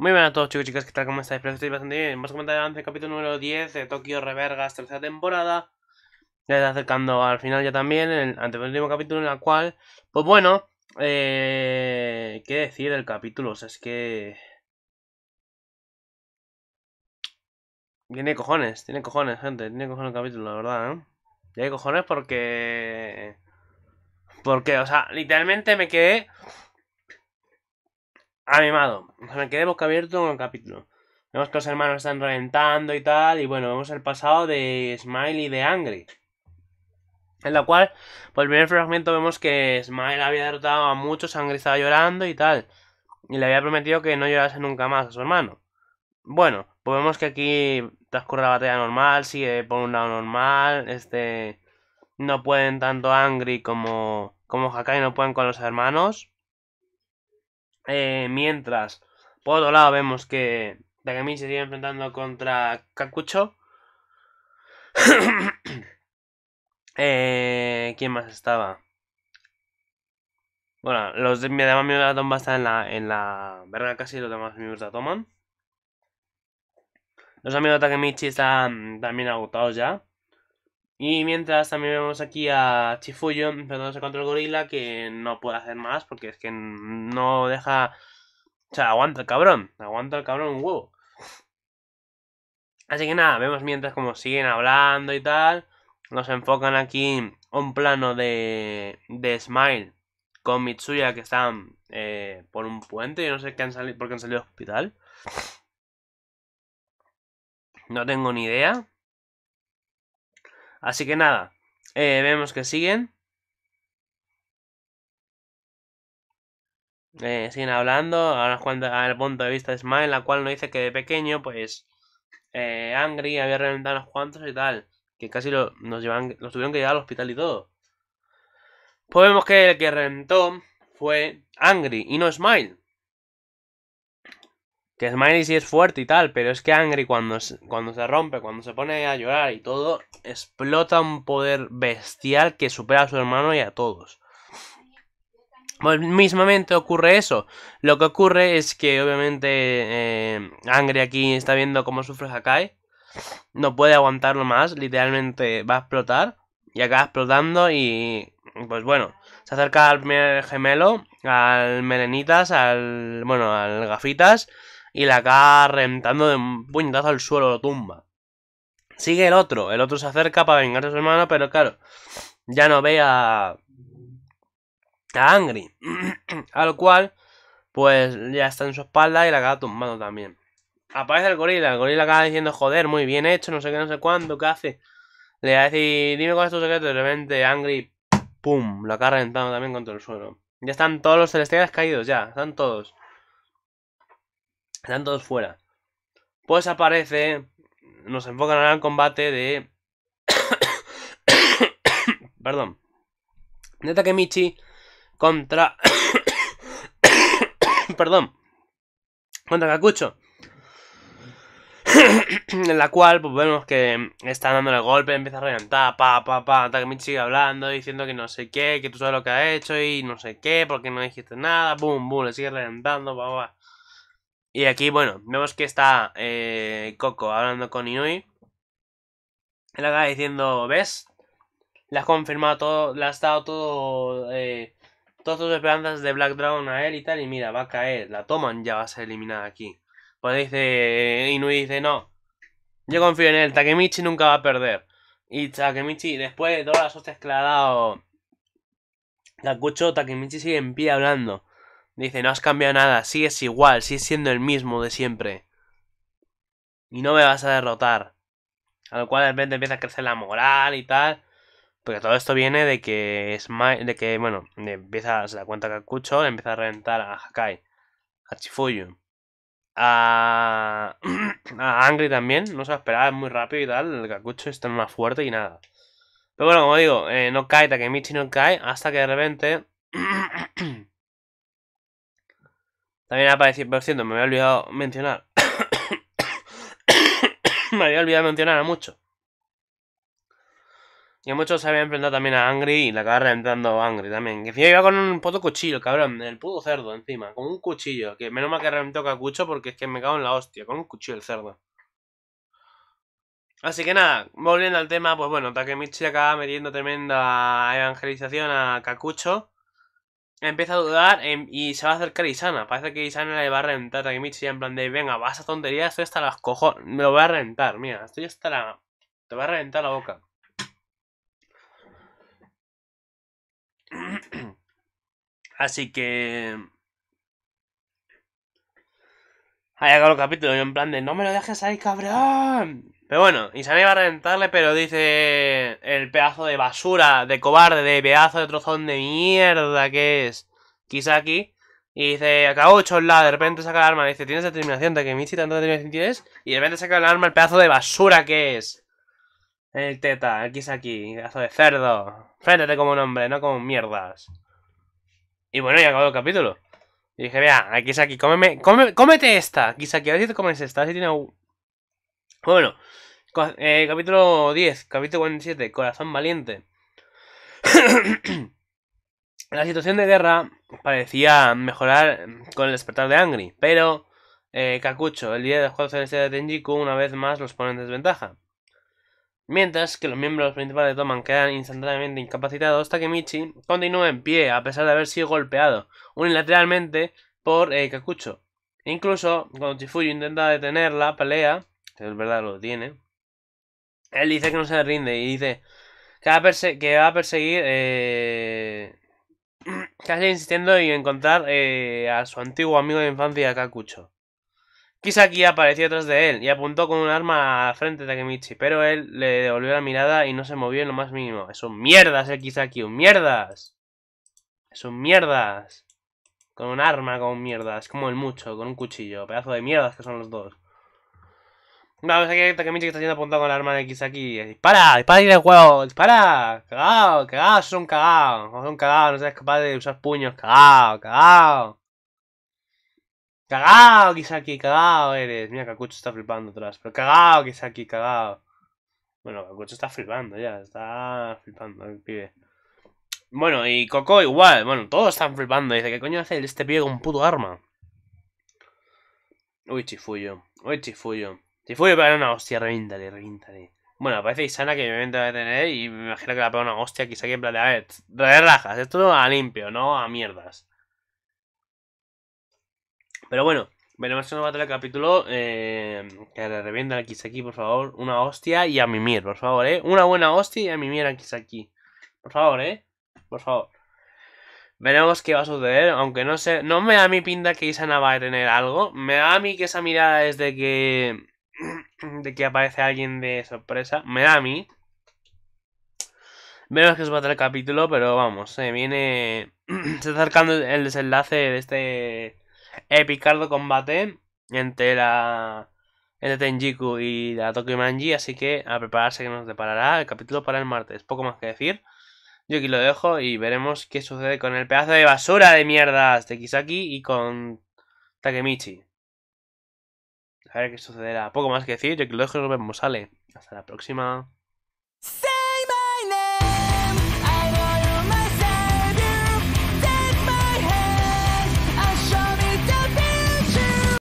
Muy bien a todos chicos y chicas, ¿qué tal? ¿Cómo estáis? Espero que estéis bastante bien. Vamos a comentar avance el capítulo número 10 de Tokio Revergas, tercera temporada. Ya está acercando al final ya también, el antepenúltimo capítulo en el cual... Pues bueno, eh, ¿qué decir del capítulo? O sea, es que... Tiene cojones, tiene cojones, gente. Tiene cojones el capítulo, la verdad, ¿eh? Tiene cojones porque... Porque, o sea, literalmente me quedé animado. Me quedé boca abierto en el capítulo. Vemos que los hermanos están reventando y tal. Y bueno, vemos el pasado de Smile y de Angry. En la cual, por el primer fragmento vemos que Smile había derrotado a muchos, Angry estaba llorando y tal. Y le había prometido que no llorase nunca más a su hermano. Bueno, pues vemos que aquí transcurre la batalla normal, sigue por un lado normal. Este. No pueden tanto Angry como. como Hakai no pueden con los hermanos. Eh, mientras, por otro lado, vemos que Takemichi se sigue enfrentando contra Kakucho. Eh, ¿Quién más estaba? Bueno, los demás miembros de la están en la, en la verga casi los demás miembros de toman. Los amigos de Takemichi están también agotados ya. Y mientras también vemos aquí a Chifuyo se contra el gorila, que no puede hacer más porque es que no deja. O sea, aguanta el cabrón, aguanta el cabrón un Así que nada, vemos mientras como siguen hablando y tal. Nos enfocan aquí un plano de, de Smile con Mitsuya que están eh, por un puente. Yo no sé qué han salido, por qué han salido al hospital. No tengo ni idea. Así que nada, eh, vemos que siguen. Eh, siguen hablando, ahora el punto de vista de Smile, la cual nos dice que de pequeño, pues, eh, Angry había reventado los cuantos y tal, que casi los nos, llevan, tuvieron que llevar al hospital y todo. Pues vemos que el que reventó fue Angry y no Smile. Que Smiley sí es fuerte y tal, pero es que Angry cuando, cuando se rompe, cuando se pone a llorar y todo, explota un poder bestial que supera a su hermano y a todos. Pues mismamente ocurre eso. Lo que ocurre es que obviamente eh, Angry aquí está viendo cómo sufre Hakai. No puede aguantarlo más, literalmente va a explotar. Y acaba explotando y pues bueno, se acerca al primer gemelo, al Melenitas, al bueno, al Gafitas y la acaba reventando de un puñetazo al suelo, lo tumba. Sigue el otro, el otro se acerca para vengar a su hermano, pero claro, ya no ve a. a Angry. cual, pues ya está en su espalda y la acaba tumbando también. Aparece el gorila, el gorila acaba diciendo, joder, muy bien hecho, no sé qué, no sé cuándo, ¿qué hace? Le va a decir, dime cuál es tu secreto, y de repente Angry, pum, lo acaba reventando también contra el suelo. Ya están todos los celestiales caídos, ya, están todos. Están todos fuera. Pues aparece, nos enfocan ahora el combate de... Perdón. De Takemichi contra... Perdón. Contra Kakucho. en la cual pues vemos que está dando el golpe, empieza a reventar, pa, pa, pa, Takemichi sigue hablando, diciendo que no sé qué, que tú sabes lo que ha hecho y no sé qué, porque no dijiste nada, boom, boom, le sigue reventando, pa, pa. Y aquí, bueno, vemos que está eh, Coco hablando con Inui. Él acaba diciendo, ¿ves? Le has confirmado todo, le has dado todo, eh, todas tus esperanzas de Black Dragon a él y tal, y mira, va a caer, la toman, ya va a ser eliminada aquí. Pues dice, eh, Inui dice, no, yo confío en él, Takemichi nunca va a perder. Y Takemichi, después de todas las hostias que le ha dado Takemichi sigue en pie hablando. Dice, no has cambiado nada, sigues igual, sigues siendo el mismo de siempre. Y no me vas a derrotar. A lo cual de repente empieza a crecer la moral y tal. Porque todo esto viene de que es de que, bueno, empieza, se da cuenta que Kakucho empieza a reventar a Hakai, a Chifuyu, a, Angry también, no se esperar, es muy rápido y tal, el Kakucho está más fuerte y nada. Pero bueno, como digo, eh, no cae, Takemichi no cae, hasta que de repente También aparece por cierto, me había olvidado mencionar. me había olvidado mencionar a Mucho. Y a muchos se había enfrentado también a Angry y la acaba reventando Angry también. Que encima iba con un puto cuchillo, cabrón, el puto cerdo encima, con un cuchillo. Que menos mal que reventó Cacucho porque es que me cago en la hostia, con un cuchillo el cerdo. Así que nada, volviendo al tema, pues bueno, Takemichi acaba metiendo tremenda evangelización a cacucho empieza a dudar em, y se va a acercar Isana. Parece que Isana le va a reventar a Kimichi en plan de, venga, vas a tontería, estoy hasta las cojones, me lo voy a reventar, mira, estoy hasta la... Te va a reventar la boca. Así que... Ahí llegado el capítulo y en plan de, no me lo dejes ahí, cabrón. Pero bueno, Insane va a reventarle, pero dice el pedazo de basura, de cobarde, de pedazo de trozón de mierda que es Kisaki. Y dice, acabó la de repente saca el arma, dice, tienes determinación, de que Michi tanto determinación tienes. Y de repente saca el arma el pedazo de basura que es. El teta, el Kisaki, pedazo de cerdo. Fréntate como un hombre, no como mierdas. Y bueno, ya acabó el capítulo. Y dije, vea, Kisaki, cómeme, cómete esta, Kisaki, a ver si te comes esta, si tiene pues bueno, eh, capítulo 10, capítulo 47, Corazón Valiente. la situación de guerra parecía mejorar con el despertar de Angry, pero eh, Kakucho, el líder de los cuatro de Tenjiku, una vez más los pone en desventaja. Mientras que los miembros principales de Toman quedan instantáneamente incapacitados, Takemichi continúa en pie a pesar de haber sido golpeado unilateralmente por eh, Kakucho. Incluso cuando Chifuyu intenta detener la pelea, es verdad lo tiene, él dice que no se rinde y dice que va a, que va perseguir eh, insistiendo y encontrar eh, a su antiguo amigo de infancia Kakucho. Kisaki apareció detrás de él y apuntó con un arma a frente de Takemichi, pero él le devolvió la mirada y no se movió en lo más mínimo. Es un mierdas el Kisaki, un mierdas. Es un mierdas. Con un arma, con mierdas, como el mucho, con un cuchillo, pedazo de mierdas que son los dos. No, es que Takemichi que está siendo apuntado con el arma de Kisaki. Eh, dispara, dispara y el juego! dispara. Cagao, cagao, un cagao. un cagao, no seas capaz de usar puños. Cagao, cagao. Cagao, Kisaki, cagao eres. Mira, Kakucho está flipando atrás. Pero cagao, Kisaki, cagao. Bueno, Kakucho está flipando ya, está flipando el pibe. Bueno, y Coco igual, bueno, todos están flipando. Dice, ¿qué coño hace este pibe con un puto arma? Uy, chifullo uy, chifullo si fue, para una hostia, revíntale, revíntale. Bueno, aparece Isana que obviamente va a tener y me imagino que la pega una hostia quizá que en plan de, a ver, rajas. esto a limpio, no a mierdas. Pero bueno, veremos va a traer el capítulo eh, que le revienta a Kisaki, por favor, una hostia y a mimir, por favor, eh. Una buena hostia y a mimir a Kisaki. Por favor, eh. Por favor. Veremos qué va a suceder, aunque no sé, no me da mi pinta que Isana va a tener algo. Me da a mí que esa mirada es de que Mm, de que aparece alguien de sorpresa. Me da a mí. Vemos que va a el capítulo, pero vamos, se viene. se está acercando el desenlace de este epicardo combate entre la. entre Tenjiku y la Tokimanji así que a prepararse que nos deparará el capítulo para el martes. Poco más que decir. Yo aquí lo dejo y veremos qué sucede con el pedazo de basura de mierdas de Kisaki y con Takemichi. A ver qué sucederá. Poco más que decir, yo que lo dejo y nos vemos, sale. Hasta la próxima.